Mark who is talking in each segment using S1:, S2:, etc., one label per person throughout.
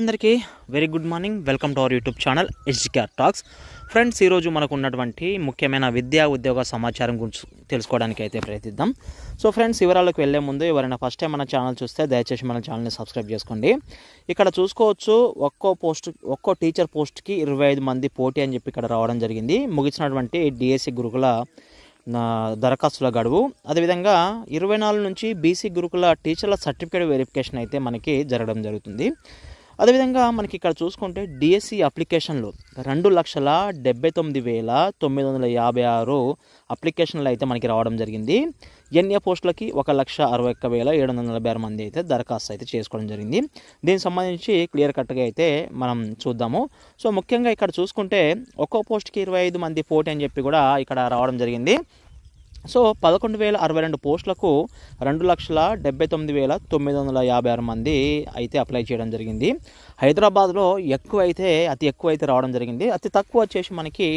S1: అందరికీ very good morning welcome to our YouTube channel ఎడ్జికేఆర్ talks friends ఈరోజు మనకు ఉన్నటువంటి ముఖ్యమైన విద్యా ఉద్యోగ సమాచారం గురించి తెలుసుకోవడానికి అయితే ప్రయత్నిద్దాం సో ఫ్రెండ్స్ వివరాలకు వెళ్ళే ముందు ఎవరైనా ఫస్ట్ టైం మన ఛానల్ చూస్తే దయచేసి మన ఛానల్ని సబ్స్క్రైబ్ చేసుకోండి ఇక్కడ చూసుకోవచ్చు ఒక్కో పోస్ట్ ఒక్కో టీచర్ పోస్ట్కి ఇరవై ఐదు మంది పోటీ అని చెప్పి ఇక్కడ రావడం జరిగింది ముగిసినటువంటి డిఎస్సి e గురుకుల దరఖాస్తుల గడువు అదేవిధంగా ఇరవై నాలుగు నుంచి బీసీ గురుకుల టీచర్ల సర్టిఫికేట్ వెరిఫికేషన్ అయితే మనకి జరగడం జరుగుతుంది అదేవిధంగా మనకి ఇక్కడ చూసుకుంటే డిఎస్సి e అప్లికేషన్లు రెండు లక్షల డెబ్బై తొమ్మిది వేల తొమ్మిది వందల యాభై ఆరు అప్లికేషన్లు అయితే మనకి రావడం జరిగింది ఎన్ఏ పోస్టులకి ఒక లక్ష అరవై ఒక్క వేల ఏడు వందల నలభై ఆరు మంది అయితే దరఖాస్తు అయితే చేసుకోవడం జరిగింది దీనికి సంబంధించి క్లియర్ కట్గా అయితే మనం చూద్దాము సో ముఖ్యంగా ఇక్కడ చూసుకుంటే ఒక్కో పోస్ట్కి ఇరవై ఐదు మంది పోటీ అని చెప్పి కూడా ఇక్కడ రావడం జరిగింది సో పదకొండు వేల అరవై రెండు పోస్టులకు రెండు లక్షల డెబ్బై తొమ్మిది వేల తొమ్మిది వందల యాభై ఆరు మంది అయితే అప్లై చేయడం జరిగింది హైదరాబాద్లో ఎక్కువ అయితే అతి ఎక్కువ అయితే రావడం జరిగింది అతి తక్కువ వచ్చేసి మనకి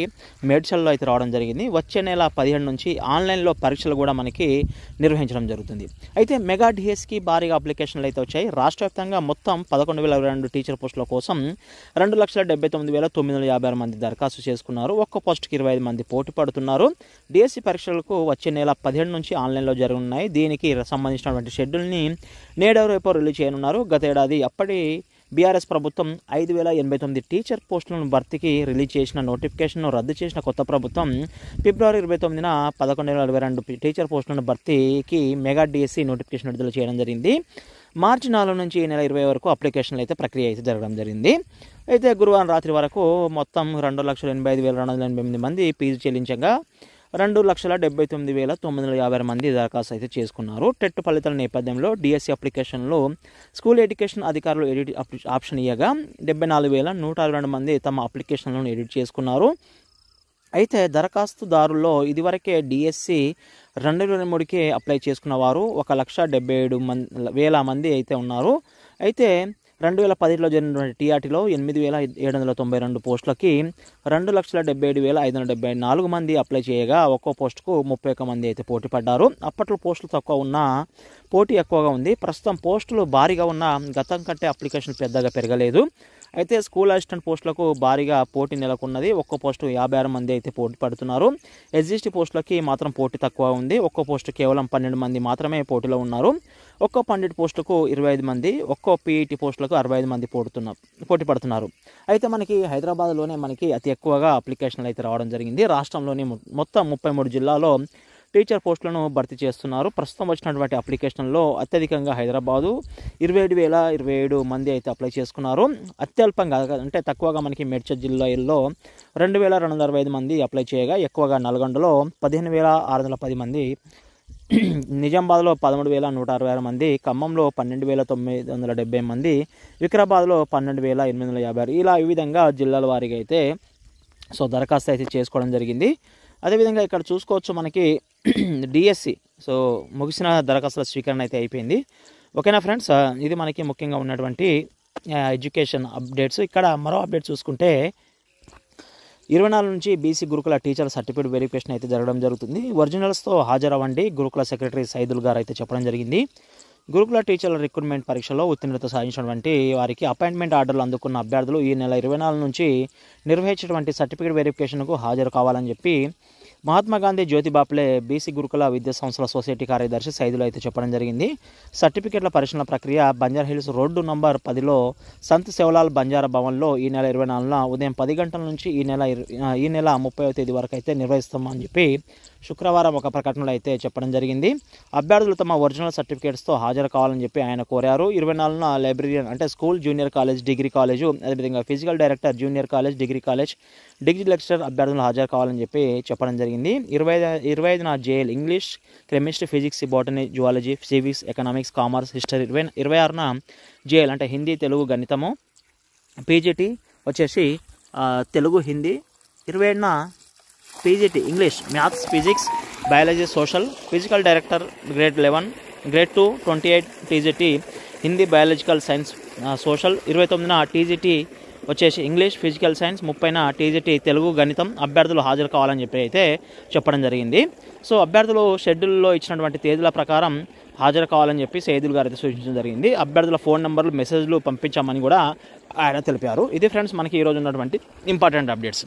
S1: మేడ్చల్లో అయితే రావడం జరిగింది వచ్చే నెల పదిహేను నుంచి ఆన్లైన్లో పరీక్షలు కూడా మనకి నిర్వహించడం జరుగుతుంది అయితే మెగా డిఎస్కి భారీగా అప్లికేషన్లు అయితే వచ్చాయి రాష్ట్ర వ్యాప్తంగా మొత్తం పదకొండు వేల రెండు టీచర్ పోస్టుల కోసం రెండు లక్షల డెబ్బై తొమ్మిది వేల తొమ్మిది వందల యాభై ఆరు మంది దరఖాస్తు చేసుకున్నారు ఒక్క పోస్టుకి ఇరవై ఐదు మంది పోటీ పడుతున్నారు డిఎస్సి పరీక్షలకు వచ్చే నెల పదిహేడు నుంచి ఆన్లైన్లో జరగనున్నాయి దీనికి సంబంధించినటువంటి షెడ్యూల్ని నేడో రేపు రిలీజ్ చేయనున్నారు గతేడాది అప్పటి బీఆర్ఎస్ ప్రభుత్వం ఐదు వేల ఎనభై తొమ్మిది టీచర్ పోస్టులను భర్తీకి రిలీజ్ చేసిన నోటిఫికేషన్ను రద్దు చేసిన కొత్త ప్రభుత్వం ఫిబ్రవరి ఇరవై తొమ్మిదిన పదకొండు వేల ఇరవై రెండు టీచర్ పోస్టులను భర్తీకి మెగా డిఎస్సి నోటిఫికేషన్ విడుదల చేయడం జరిగింది మార్చి నాలుగు నుంచి ఈ నెల ఇరవై వరకు అప్లికేషన్లు అయితే ప్రక్రియ అయితే జరగడం జరిగింది అయితే గురువారం రాత్రి వరకు మొత్తం రెండు లక్షల ఎనభై ఐదు వేల రెండు వందల ఎనభై ఎనిమిది మంది ఫీజు చెల్లించగా రెండు లక్షల డెబ్బై తొమ్మిది వేల తొమ్మిది వందల యాభై మంది దరఖాస్తు అయితే చేసుకున్నారు టెట్ ఫలితాల నేపథ్యంలో డిఎస్సి అప్లికేషన్లో స్కూల్ ఎడ్యుకేషన్ అధికారులు ఎడిట్ ఆప్షన్ ఇవ్వగా డెబ్బై నాలుగు వేల నూట అరవై రెండు మంది తమ అప్లికేషన్లను ఎడిట్ చేసుకున్నారు అయితే దరఖాస్తుదారుల్లో ఇదివరకే డిఎస్సి రెండు వేల మూడుకే అప్లై చేసుకున్న వారు ఒక లక్ష డెబ్బై ఏడు మంది వేల మంది అయితే ఉన్నారు అయితే రెండు వేల పదిలో జరిగినటువంటి టీఆర్టీలో ఎనిమిది వేల ఏడు వందల తొంభై రెండు పోస్టులకి రెండు లక్షల డెబ్బై ఏడు వేల ఐదు వందల డెబ్బై నాలుగు మంది అప్లై చేయగా ఒక్కో పోస్టుకు ముప్పై ఒక్క మంది అయితే పోటీ పడ్డారు అప్పట్లో పోస్టులు తక్కువ ఉన్నా పోటీ ఎక్కువగా ఉంది ప్రస్తుతం పోస్టులు భారీగా ఉన్న గతం కంటే అప్లికేషన్ పెద్దగా పెరగలేదు అయితే స్కూల్ అసిస్టెంట్ పోస్టులకు భారీగా పోటీ నెలకొన్నది ఒక్కో పోస్టు యాభై ఆరు మంది అయితే పోటీ పడుతున్నారు ఎస్జిఎస్టీ పోస్టులకి మాత్రం పోటీ తక్కువ ఉంది ఒక్కో పోస్టు కేవలం పన్నెండు మంది మాత్రమే పోటీలో ఉన్నారు ఒక్కో పన్నెండు పోస్టుకు ఇరవై ఐదు మంది ఒక్కో పీఈటీ పోస్టులకు అరవై ఐదు మంది పోడుతున్నారు పోటీ పడుతున్నారు అయితే మనకి హైదరాబాద్లోనే మనకి అతి ఎక్కువగా అప్లికేషన్లు అయితే రావడం జరిగింది రాష్ట్రంలోని మొత్తం ముప్పై మూడు జిల్లాలో టీచర్ పోస్టులను భర్తీ చేస్తున్నారు ప్రస్తుతం వచ్చినటువంటి అప్లికేషన్లో అత్యధికంగా హైదరాబాదు ఇరవై ఏడు వేల ఇరవై ఏడు మంది అయితే అప్లై చేసుకున్నారు అత్యల్పంగా అంటే తక్కువగా మనకి మేడ్చల్ జిల్లాల్లో రెండు వేల రెండు వందల అరవై ఐదు మంది అప్లై చేయగా ఎక్కువగా నల్గొండలో పదిహేను వేల ఆరు వందల పది మంది నిజామాబాద్లో పదమూడు వేల నూట అరవై ఆరు మంది ఖమ్మంలో పన్నెండు వేల తొమ్మిది వందల డెబ్బై మంది వికారాబాద్లో పన్నెండు వేల ఎనిమిది వందల యాభై ఇలా ఈ విధంగా జిల్లాల వారికి అయితే సో దరఖాస్తు అయితే చేసుకోవడం జరిగింది అదేవిధంగా ఇక్కడ చూసుకోవచ్చు మనకి డిఎస్సి సో ముగిసిన దరఖాస్తుల స్వీకరణ అయితే అయిపోయింది ఓకేనా ఫ్రెండ్స్ ఇది మనకి ముఖ్యంగా ఉన్నటువంటి ఎడ్యుకేషన్ అప్డేట్స్ ఇక్కడ మరో అప్డేట్ చూసుకుంటే ఇరవై నాలుగు నుంచి బీసీ గురుకుల టీచర్ సర్టిఫికేట్ వెరిఫికేషన్ అయితే జరగడం జరుగుతుంది ఒరిజినల్స్తో హాజరవ్వండి గురుకుల సెక్రటరీ సైదుల్ గారు అయితే చెప్పడం జరిగింది గురుకుల టీచర్ల రిక్రూట్మెంట్ పరీక్షలో ఉత్తీర్ణత సాధించినటువంటి వారికి అపాయింట్మెంట్ ఆర్డర్లు అందుకున్న అభ్యర్థులు ఈ నెల ఇరవై నాలుగు నుంచి నిర్వహించేటువంటి సర్టిఫికేట్ వెరిఫికేషన్కు హాజరు కావాలని చెప్పి మహాత్మా గాంధీ జ్యోతిబాపులే బీసీ గురుకుల విద్యా సంస్థల సొసైటీ కార్యదర్శి సైదులు అయితే చెప్పడం జరిగింది సర్టిఫికేట్ల పరిశీలన ప్రక్రియ బంజారా హిల్స్ రోడ్డు నంబర్ పదిలో సంత్ శివలాల్ బంజారా భవన్లో ఈ నెల ఇరవై నాలుగున ఉదయం పది గంటల నుంచి ఈ నెల ఈ నెల ముప్పైవ తేదీ వరకు అయితే నిర్వహిస్తామని చెప్పి శుక్రవారం ఒక ప్రకటనలో అయితే చెప్పడం జరిగింది అభ్యర్థులు తమ ఒరిజినల్ సర్టిఫికేట్స్తో హాజరు కావాలని చెప్పి ఆయన కోరారు ఇరవై నాలుగున లైబ్రరీయన్ అంటే school junior college degree college అదేవిధంగా physical director junior college degree college degree lecturer అభ్యర్థులు హాజరు కావాలని చెప్పి చెప్పడం జరిగింది ఇరవై ఇరవై ఐదున JL English chemistry physics botany zoology civics economics commerce history ఇరవై ఇరవై ఆరున జేఎల్ అంటే హిందీ తెలుగు గణితము పీజీటీ వచ్చేసి తెలుగు హిందీ ఇరవై ఏడున PGT English maths physics biology social physical director grade eleven grade two twenty eight TGT Hindi biological science social ఇరవై తొమ్మిదిన టీజీటీ వచ్చేసి ఇంగ్లీష్ ఫిజికల్ సైన్స్ ముప్పైన టీజీటీ తెలుగు గణితం అభ్యర్థులు హాజరు కావాలని చెప్పి అయితే చెప్పడం జరిగింది సో అభ్యర్థులు షెడ్యూల్లో ఇచ్చినటువంటి తేదీల ప్రకారం హాజరు కావాలని చెప్పి సేదులు గారు అయితే సూచించడం జరిగింది అభ్యర్థుల ఫోన్ నెంబర్లు మెసేజ్లు పంపించామని కూడా ఆయన తెలిపారు ఇది ఫ్రెండ్స్ మనకి ఈరోజు ఉన్నటువంటి ఇంపార్టెంట్ అప్డేట్స్